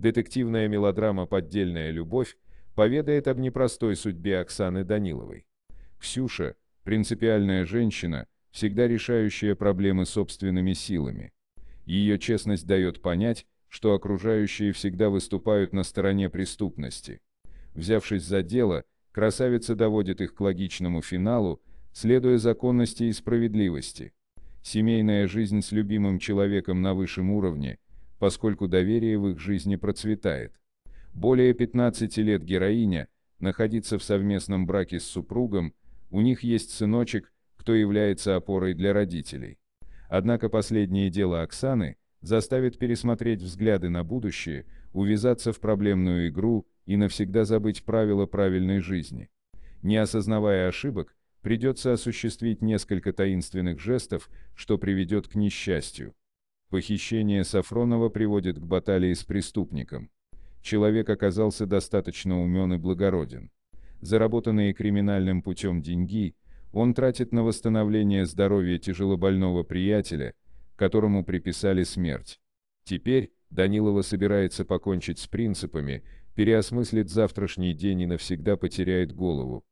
детективная мелодрама «Поддельная любовь» поведает об непростой судьбе Оксаны Даниловой. Ксюша – принципиальная женщина, всегда решающая проблемы собственными силами. Ее честность дает понять, что окружающие всегда выступают на стороне преступности. Взявшись за дело, красавица доводит их к логичному финалу, следуя законности и справедливости. Семейная жизнь с любимым человеком на высшем уровне – поскольку доверие в их жизни процветает. Более 15 лет героиня находится в совместном браке с супругом, у них есть сыночек, кто является опорой для родителей. Однако последнее дело Оксаны заставит пересмотреть взгляды на будущее, увязаться в проблемную игру и навсегда забыть правила правильной жизни. Не осознавая ошибок, придется осуществить несколько таинственных жестов, что приведет к несчастью. Похищение Сафронова приводит к баталии с преступником. Человек оказался достаточно умен и благороден. Заработанные криминальным путем деньги он тратит на восстановление здоровья тяжелобольного приятеля, которому приписали смерть. Теперь Данилова собирается покончить с принципами, переосмыслит завтрашний день и навсегда потеряет голову,